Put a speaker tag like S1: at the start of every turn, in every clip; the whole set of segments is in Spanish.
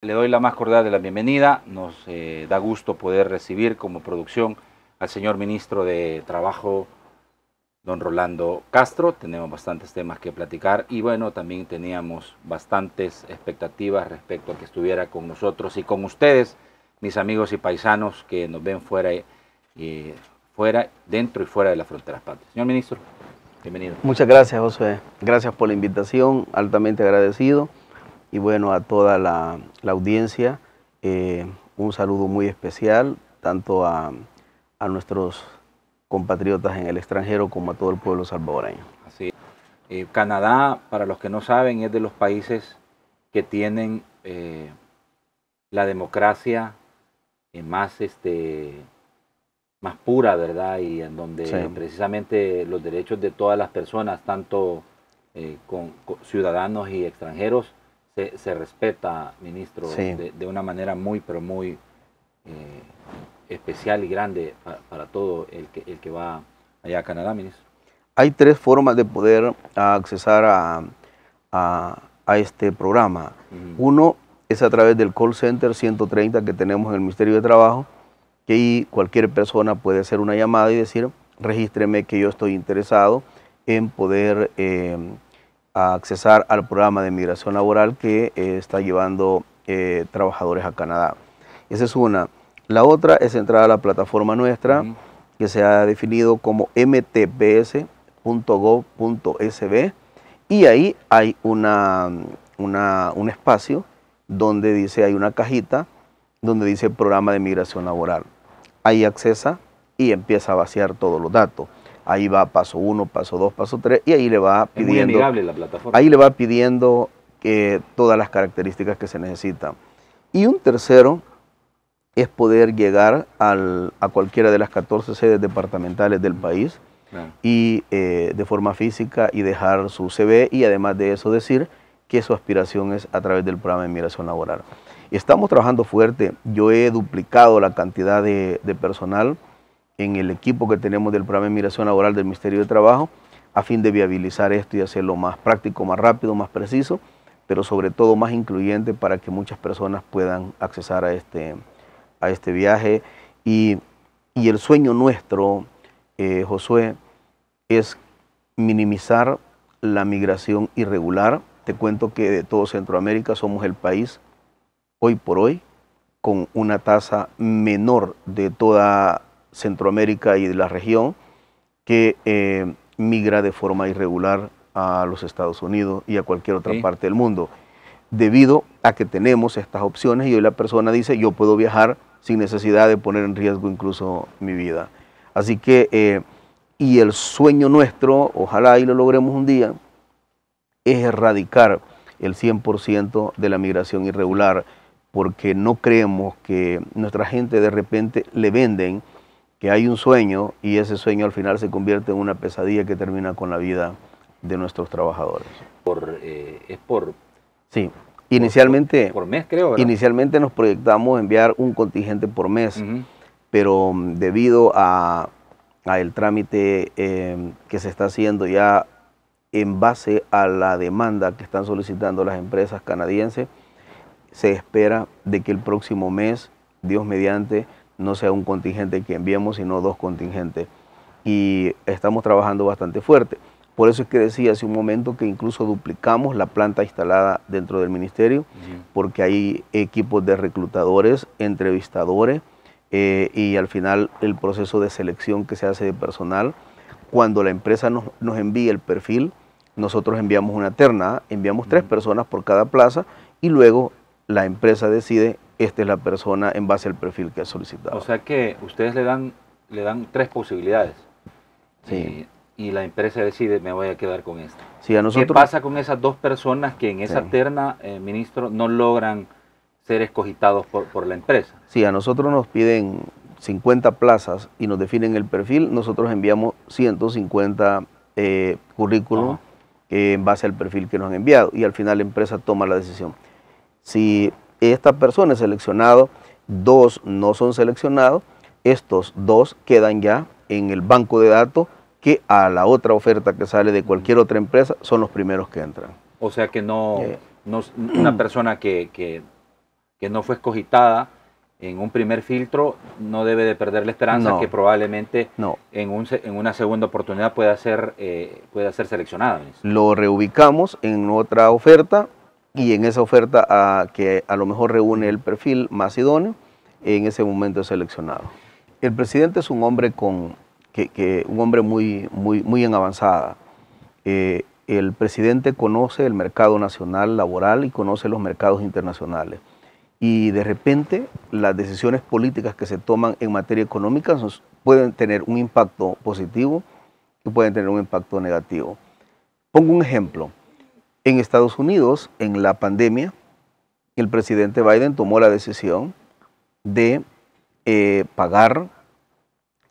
S1: Le doy la más cordial de la bienvenida. Nos eh, da gusto poder recibir como producción al señor ministro de Trabajo, don Rolando Castro. Tenemos bastantes temas que platicar y bueno, también teníamos bastantes expectativas respecto a que estuviera con nosotros y con ustedes, mis amigos y paisanos que nos ven fuera, eh, fuera dentro y fuera de las fronteras patrias. Señor ministro, bienvenido.
S2: Muchas gracias, José. Gracias por la invitación, altamente agradecido y bueno, a toda la, audiencia, eh, un saludo muy especial, tanto a,
S1: nuestros compatriotas en el extranjero
S2: como a todo el pueblo salvadoreño. Así eh,
S1: Canadá, para los que no saben, es de los países que tienen eh, la democracia más, este, más pura, ¿verdad? Y en donde precisamente los derechos de todas las personas, tanto ciudadanos y extranjeros, se, respeta, ministro, de, una manera muy, pero muy eh, especial y grande para, todo el que, va allá a Canadá, ministro.
S2: Hay tres formas de poder accesar a, este programa. Uno es a través del call center 130 que tenemos en el Ministerio de Trabajo, que ahí cualquier persona puede hacer una llamada y decir, regístreme que yo estoy interesado en poder... Eh, a accesar al programa de migración laboral que eh, está llevando eh, trabajadores a Canadá. Esa es una. La otra es entrar a la plataforma nuestra que se ha definido como mtps.gov.sb y ahí hay un espacio donde dice, hay una cajita donde dice programa de migración laboral. Ahí accesa y empieza a vaciar todos los datos ahí va paso uno, paso dos, paso tres, y ahí le va pidiendo... la plataforma. Ahí le va pidiendo todas las características que se necesitan. Y un tercero es poder llegar a cualquiera de las 14 sedes departamentales del país y eh, de forma física y dejar su CV y además de eso decir que su aspiración es a través del programa de migración laboral. Estamos trabajando fuerte, yo he duplicado la cantidad de personal en el equipo que tenemos del programa de migración laboral del Ministerio de Trabajo a fin de viabilizar esto y hacerlo más práctico, más rápido, más preciso, pero sobre todo más incluyente para que muchas personas puedan accesar a este, a este viaje. Y, el sueño nuestro, eh, Josué, es minimizar la migración irregular. Te cuento que de todo Centroamérica somos el país, hoy por hoy, con una tasa menor de toda Centroamérica y de la región que eh, migra de forma irregular a los Estados Unidos y a cualquier otra parte del mundo, debido a que tenemos estas opciones y hoy la persona dice yo puedo viajar sin necesidad de poner en riesgo incluso mi vida. Así que, eh, y el sueño nuestro, ojalá y lo logremos un día, es erradicar el 100% de la migración irregular, porque no creemos que nuestra gente de repente le venden que hay un sueño y ese sueño al final se convierte en una pesadilla que termina con la vida de nuestros trabajadores.
S1: Por, eh, es por...
S2: Sí, inicialmente... Por, mes creo. Inicialmente nos proyectamos enviar un contingente por mes, pero mm, debido a, el trámite em, que se está haciendo ya en base a la demanda que están solicitando las empresas canadienses, se espera de que el próximo mes, Dios mediante, no sea un contingente que enviemos, sino dos contingentes. Y estamos trabajando bastante fuerte. Por eso es que decía hace un momento que incluso duplicamos la planta instalada dentro del ministerio, porque hay equipos de reclutadores, entrevistadores, eh, y al final el proceso de selección que se hace de personal, cuando la empresa nos, envía el perfil, nosotros enviamos una terna, enviamos tres personas por cada plaza y luego la empresa decide esta es la persona en base al perfil que ha solicitado.
S1: O sea que ustedes le dan, le dan tres posibilidades. Sí. Y, la empresa decide, me voy a quedar con esta. Sí, a nosotros... ¿Qué pasa con esas dos personas que en esa terna, eh, ministro, no logran ser escogitados por, la empresa?
S2: Sí, a nosotros nos piden 50 plazas y nos definen el perfil, nosotros enviamos 150 eh, en base al perfil que nos han enviado y al final la empresa toma la decisión. Si esta persona es seleccionado, dos no son seleccionados, estos dos quedan ya en el banco de datos que a la otra oferta que sale de cualquier otra empresa son los primeros que entran.
S1: O sea que no, eh, una persona que, no fue escogitada en un primer filtro no debe de perder la esperanza que probablemente en, una segunda oportunidad pueda ser, eh, pueda ser seleccionada.
S2: Lo reubicamos en otra oferta y en esa oferta a, que a lo mejor reúne el perfil más idóneo, en ese momento es seleccionado. El presidente es un hombre, con, que, un hombre muy, muy, muy en avanzada. Eh, el presidente conoce el mercado nacional laboral y conoce los mercados internacionales. Y de repente las decisiones políticas que se toman en materia económica pueden tener un impacto positivo y pueden tener un impacto negativo. Pongo un ejemplo. En Estados Unidos, en la pandemia, el presidente Biden tomó la decisión de eh, pagar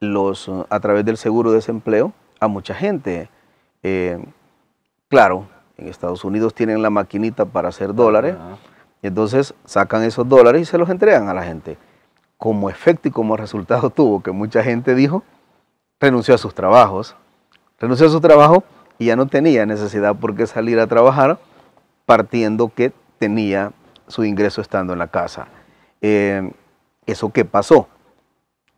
S2: los, a través del seguro de desempleo a mucha gente. Eh, claro, en Estados Unidos tienen la maquinita para hacer dólares, entonces sacan esos dólares y se los entregan a la gente. Como efecto y como resultado tuvo que mucha gente dijo, renunció a sus trabajos, renunció a su trabajo y ya no tenía necesidad por qué salir a trabajar, partiendo que tenía su ingreso estando en la casa. Eh, ¿Eso qué pasó?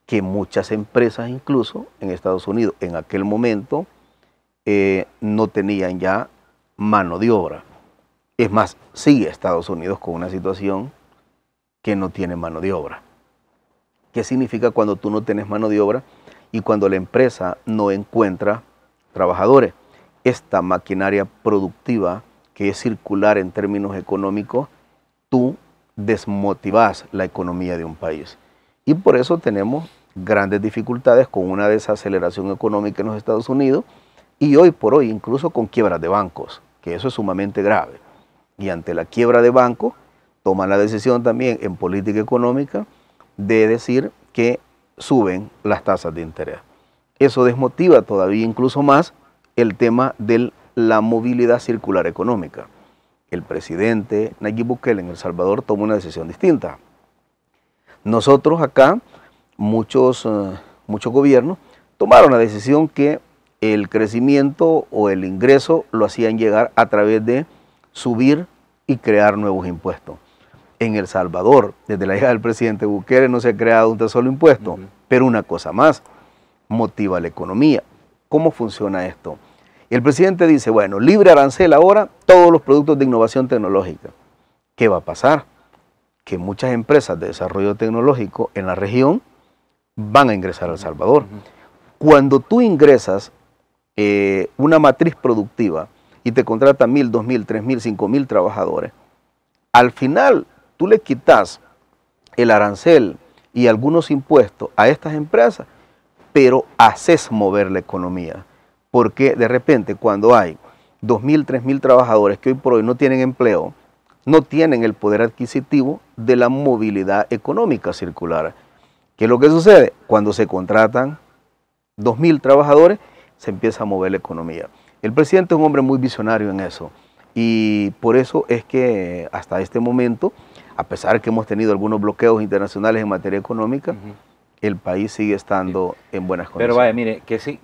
S2: Que muchas empresas incluso en Estados Unidos en aquel momento eh, no tenían ya mano de obra. Es más, sigue Estados Unidos con una situación que no tiene mano de obra. ¿Qué significa cuando tú no tienes mano de obra y cuando la empresa no encuentra trabajadores? esta maquinaria productiva que es circular en términos económicos, tú desmotivas la economía de un país. Y por eso tenemos grandes dificultades con una desaceleración económica en los Estados Unidos y hoy por hoy incluso con quiebras de bancos, que eso es sumamente grave. Y ante la quiebra de bancos, toman la decisión también en política económica de decir que suben las tasas de interés. Eso desmotiva todavía incluso más el tema de la movilidad circular económica. El presidente Nayib Bukele en El Salvador tomó una decisión distinta. Nosotros acá, muchos, eh, muchos gobiernos, tomaron la decisión que el crecimiento o el ingreso lo hacían llegar a través de subir y crear nuevos impuestos. En El Salvador, desde la llegada del presidente Bukele, no se ha creado un solo impuesto, pero una cosa más, motiva la economía cómo funciona esto. el presidente dice, bueno, libre arancel ahora, todos los productos de innovación tecnológica. ¿Qué va a pasar? Que muchas empresas de desarrollo tecnológico en la región van a ingresar a El Salvador. Cuando tú ingresas eh, una matriz productiva y te contrata mil, dos mil, tres mil, cinco mil trabajadores, al final tú le quitas el arancel y algunos impuestos a estas empresas pero haces mover la economía. Porque de repente cuando hay 2.000, 3.000 trabajadores que hoy por hoy no tienen empleo, no tienen el poder adquisitivo de la movilidad económica circular. ¿Qué es lo que sucede? Cuando se contratan 2.000 trabajadores, se empieza a mover la economía. El presidente es un hombre muy visionario en eso y por eso es que hasta este momento, a pesar que hemos tenido algunos bloqueos internacionales en materia económica, el país sigue estando en buenas condiciones. Pero vaya,
S1: mire, que sí.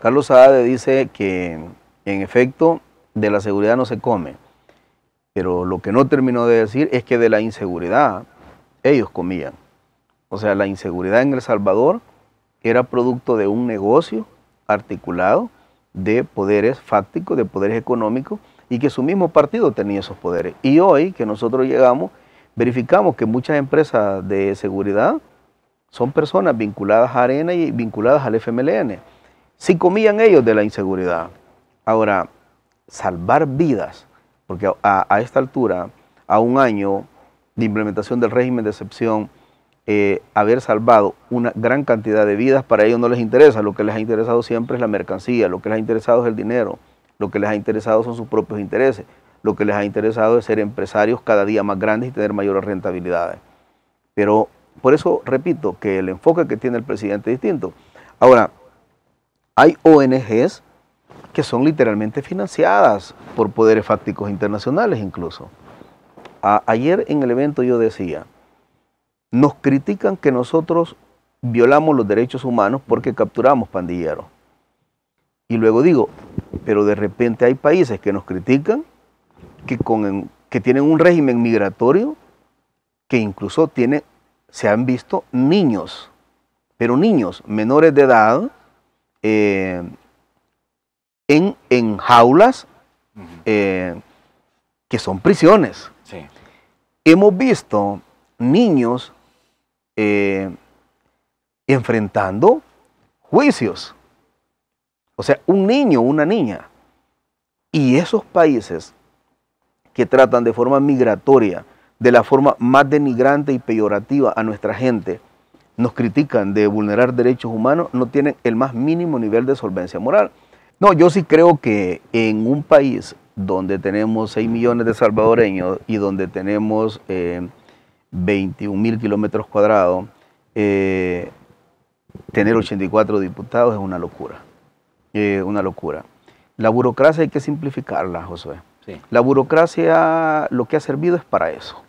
S2: Carlos Saade dice que, en efecto, de la seguridad no se come. Pero lo que no terminó de decir es que de la inseguridad ellos comían. O sea, la inseguridad en El Salvador era producto de un negocio articulado de poderes fácticos, de poderes económicos, y que su mismo partido tenía esos poderes. Y hoy que nosotros llegamos, verificamos que muchas empresas de seguridad son personas vinculadas a Arena y vinculadas al FMLN. Si comían ellos de la inseguridad. Ahora, salvar vidas, porque a, esta altura, a un año de implementación del régimen de excepción, eh, haber salvado una gran cantidad de vidas, para ellos no les interesa. Lo que les ha interesado siempre es la mercancía, lo que les ha interesado es el dinero, lo que les ha interesado son sus propios intereses, lo que les ha interesado es ser empresarios cada día más grandes y tener mayores rentabilidades. Pero por eso repito que el enfoque que tiene el presidente es distinto. Ahora, hay ONGs que son literalmente financiadas por poderes fácticos internacionales incluso. ayer en el evento yo decía, nos critican que nosotros violamos los derechos humanos porque capturamos pandilleros. Y luego digo, pero de repente hay países que nos critican, que, con, que tienen un régimen migratorio, que incluso tiene se han visto niños, pero niños menores de edad, eh, en, en, jaulas eh, que son prisiones. Hemos visto niños eh, enfrentando juicios. O sea, un niño, una niña. Y esos países que tratan de forma migratoria de la forma más denigrante y peyorativa a nuestra gente, nos critican de vulnerar derechos humanos, no tienen el más mínimo nivel de solvencia moral. No, yo sí creo que en un país donde tenemos 6 millones de salvadoreños y donde tenemos 21 eh, mil kilómetros cuadrados, eh, tener 84 diputados es una locura. Eh, una locura. La burocracia hay que simplificarla, José. La burocracia lo que ha servido es para eso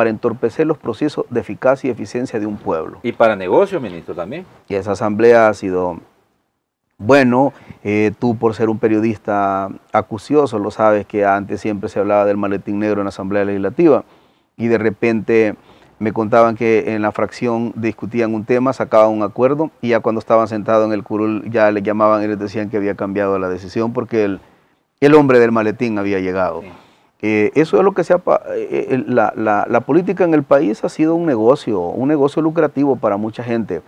S2: para entorpecer los procesos de eficacia y eficiencia de un pueblo.
S1: Y para negocios, ministro, también.
S2: Y esa asamblea ha sido, bueno, eh, tú por ser un periodista acucioso, lo sabes que antes siempre se hablaba del maletín negro en la asamblea legislativa y de repente me contaban que en la fracción discutían un tema, sacaban un acuerdo y ya cuando estaban sentados en el curul ya le llamaban y les decían que había cambiado la decisión porque el, hombre del maletín había llegado eso es lo que se ha... Eh, eh, la, política en el país ha sido un negocio, un negocio lucrativo para mucha gente.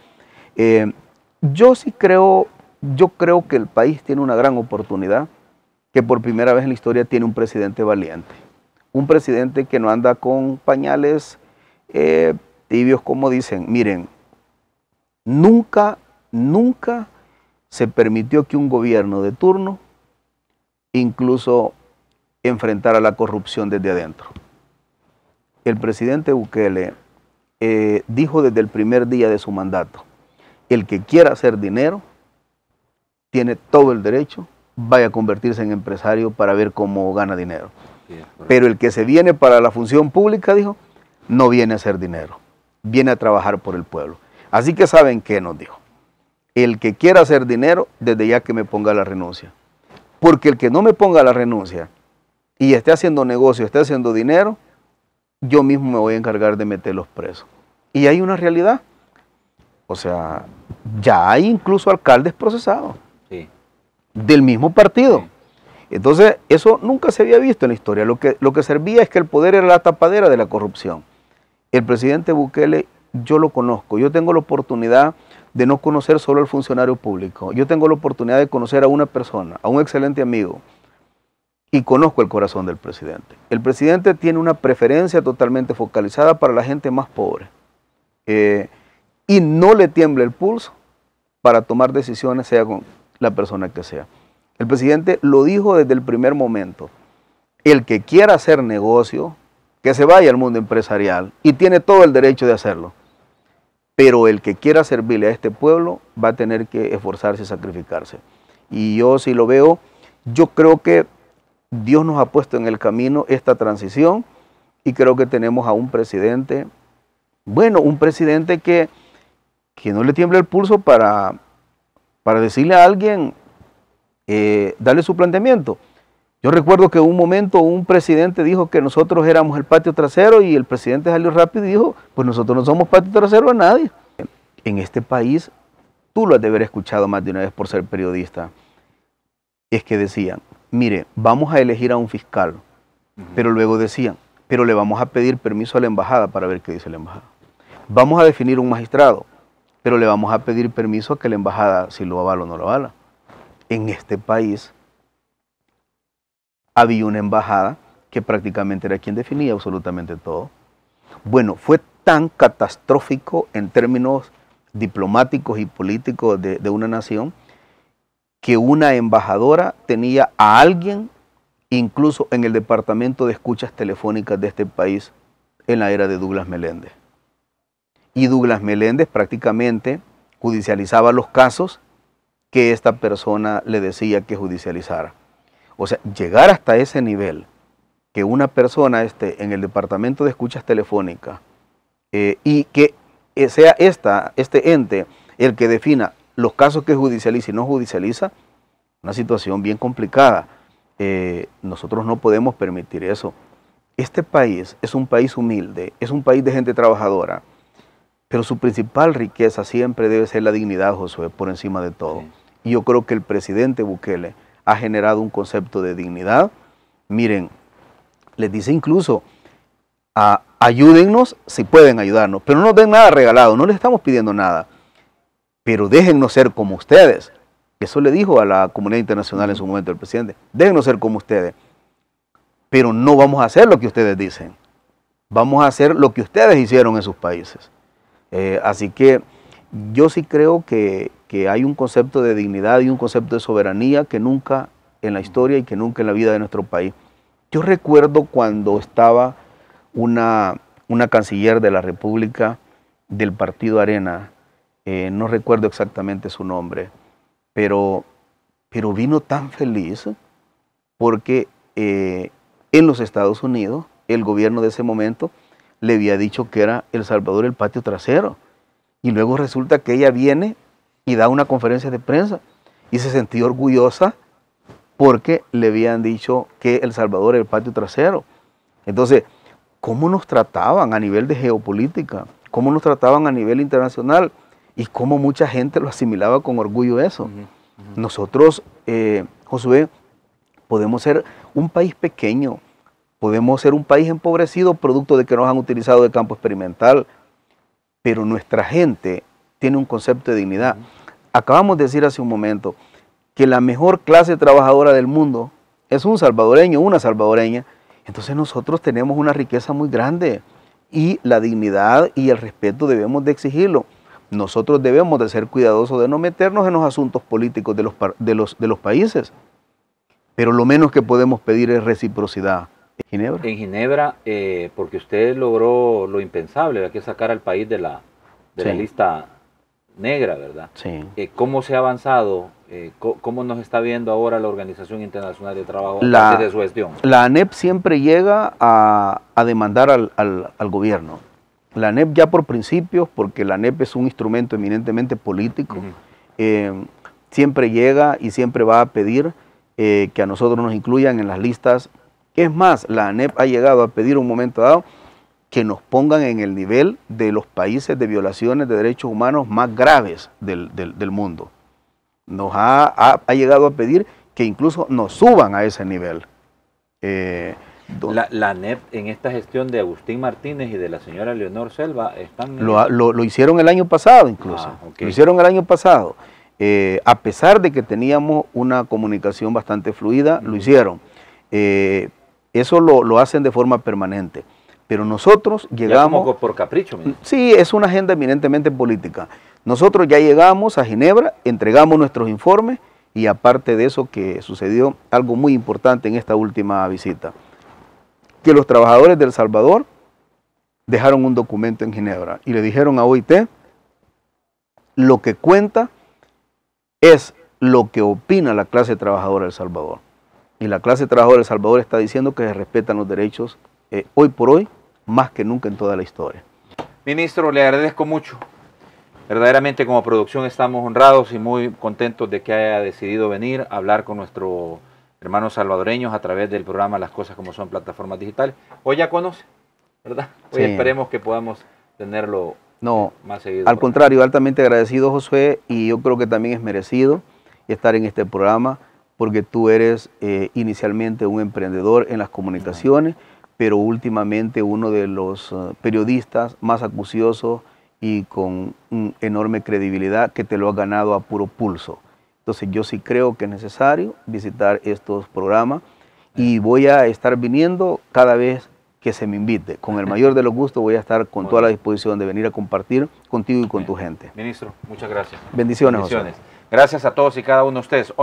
S2: Eh, yo sí creo, yo creo que el país tiene una gran oportunidad, que por primera vez en la historia tiene un presidente valiente. Un presidente que no anda con pañales tibios, como dicen. Miren, nunca, nunca se permitió que un gobierno de turno, incluso enfrentar a la corrupción desde adentro. El presidente Bukele eh, dijo desde el primer día de su mandato, el que quiera hacer dinero tiene todo el derecho, vaya a convertirse en empresario para ver cómo gana dinero. Pero el que se viene para la función pública, dijo, no viene a hacer dinero, viene a trabajar por el pueblo. Así que saben qué nos dijo. El que quiera hacer dinero, desde ya que me ponga la renuncia. Porque el que no me ponga la renuncia, y esté haciendo negocio, esté haciendo dinero, yo mismo me voy a encargar de meterlos presos. Y hay una realidad. O sea, ya hay incluso alcaldes procesados del mismo partido. Entonces, eso nunca se había visto en la historia. Lo que, lo que servía es que el poder era la tapadera de la corrupción. El presidente Bukele, yo lo conozco. Yo tengo la oportunidad de no conocer solo al funcionario público. Yo tengo la oportunidad de conocer a una persona, a un excelente amigo, y conozco el corazón del presidente. El presidente tiene una preferencia totalmente focalizada para la gente más pobre eh, y no le tiembla el pulso para tomar decisiones, sea con la persona que sea. El presidente lo dijo desde el primer momento. El que quiera hacer negocio, que se vaya al mundo empresarial y tiene todo el derecho de hacerlo. Pero el que quiera servirle a este pueblo va a tener que esforzarse y sacrificarse. Y yo si lo veo, yo creo que Dios nos ha puesto en el camino esta transición y creo que tenemos a un presidente, bueno, un presidente que, no le tiembla el pulso para, para decirle a alguien, eh, darle su planteamiento. Yo recuerdo que un momento un presidente dijo que nosotros éramos el patio trasero y el presidente salió rápido y dijo, pues nosotros no somos patio trasero a nadie. En este país, tú lo has de haber escuchado más de una vez por ser periodista, es que decían, mire, vamos a elegir a un fiscal, pero luego decían, pero le vamos a pedir permiso a la embajada para ver qué dice la embajada. Vamos a definir un magistrado, pero le vamos a pedir permiso a que la embajada si lo avala o no lo avala. En este país había una embajada que prácticamente era quien definía absolutamente todo. Bueno, fue tan catastrófico en términos diplomáticos y políticos de una nación que una embajadora tenía a alguien, incluso en el departamento de escuchas telefónicas de este país, en la era de Douglas Meléndez. Y Douglas Meléndez prácticamente judicializaba los casos que esta persona le decía que judicializara. O sea, llegar hasta ese nivel, que una persona esté en el departamento de escuchas telefónicas eh, y que sea esta, este ente el que defina los casos que judicializa y no judicializa, una situación bien complicada. Eh, nosotros no podemos permitir eso. Este país es un país humilde, es un país de gente trabajadora, pero su principal riqueza siempre debe ser la dignidad, Josué, por encima de todo. Y yo creo que el presidente Bukele ha generado un concepto de dignidad. Miren, les dice incluso, ah, ayúdennos si pueden ayudarnos, pero no nos den nada regalado, no les estamos pidiendo nada pero déjennos ser como ustedes. Eso le dijo a la comunidad internacional en su momento el presidente, déjennos ser como ustedes, pero no vamos a hacer lo que ustedes dicen, vamos a hacer lo que ustedes hicieron en sus países. Eh, así que yo sí creo que, hay un concepto de dignidad y un concepto de soberanía que nunca en la historia y que nunca en la vida de nuestro país. Yo recuerdo cuando estaba una, una canciller de la República del Partido Arena, eh, no recuerdo exactamente su nombre, pero, pero vino tan feliz porque eh, en los Estados Unidos el gobierno de ese momento le había dicho que era El Salvador el patio trasero. Y luego resulta que ella viene y da una conferencia de prensa y se sentía orgullosa porque le habían dicho que El Salvador era el patio trasero. Entonces, ¿cómo nos trataban a nivel de geopolítica? ¿Cómo nos trataban a nivel internacional? y como mucha gente lo asimilaba con orgullo eso. Nosotros, eh, Josué, podemos ser un país pequeño, podemos ser un país empobrecido producto de que nos han utilizado de campo experimental, pero nuestra gente tiene un concepto de dignidad. Acabamos de decir hace un momento que la mejor clase trabajadora del mundo es un salvadoreño, una salvadoreña. Entonces nosotros tenemos una riqueza muy grande y la dignidad y el respeto debemos de exigirlo nosotros debemos de ser cuidadosos de no meternos en los asuntos políticos de los, de los, de los países. Pero lo menos que podemos pedir es reciprocidad. ¿En Ginebra?
S1: En Ginebra, eh, porque usted logró lo impensable, hay que sacar al país de la, lista negra, ¿verdad? Sí. Eh, ¿Cómo se ha avanzado? Eh, ¿Cómo nos está viendo ahora la Organización Internacional de Trabajo la, de su gestión?
S2: La ANEP siempre llega a, demandar al, al, al gobierno la ANEP ya por principios, porque la ANEP es un instrumento eminentemente político, eh, siempre llega y siempre va a pedir eh, que a nosotros nos incluyan en las listas. Es más, la ANEP ha llegado a pedir un momento dado que nos pongan en el nivel de los países de violaciones de derechos humanos más graves del, mundo. Nos ha, llegado a pedir que incluso nos suban a ese nivel. Eh,
S1: la, la, NEP en esta gestión de Agustín Martínez y de la señora Leonor Selva están...
S2: Lo, hicieron el año pasado incluso, ah, lo hicieron el año pasado. Eh, a pesar de que teníamos una comunicación bastante fluida, lo hicieron. Eh, eso lo, hacen de forma permanente. Pero nosotros llegamos...
S1: por capricho.
S2: Sí, es una agenda eminentemente política. Nosotros ya llegamos a Ginebra, entregamos nuestros informes y aparte de eso que sucedió algo muy importante en esta última visita que los trabajadores del Salvador dejaron un documento en Ginebra y le dijeron a OIT, lo que cuenta es lo que opina la clase trabajadora del Salvador. Y la clase trabajadora del Salvador está diciendo que se respetan los derechos eh, hoy por hoy, más que nunca en toda la historia.
S1: Ministro, le agradezco mucho. Verdaderamente como producción estamos honrados y muy contentos de que haya decidido venir a hablar con nuestro hermanos salvadoreños a través del programa Las Cosas Como Son Plataformas Digitales. Hoy ya conoce, ¿verdad? Hoy esperemos que podamos tenerlo no, más seguido. Al contrario,
S2: altamente agradecido, José, y yo creo que también es merecido estar en este programa porque tú eres eh, inicialmente un emprendedor en las comunicaciones, pero últimamente uno de los eh, periodistas más acuciosos y con enorme credibilidad que te lo ha ganado a puro pulso. Entonces yo sí creo que es necesario visitar estos programas y voy a estar viniendo cada vez que se me invite. Con el mayor de los gustos voy a estar con toda la disposición de venir a compartir contigo y con tu gente.
S1: Ministro, muchas gracias. Bendiciones. Bendiciones. Gracias a todos y cada uno de ustedes.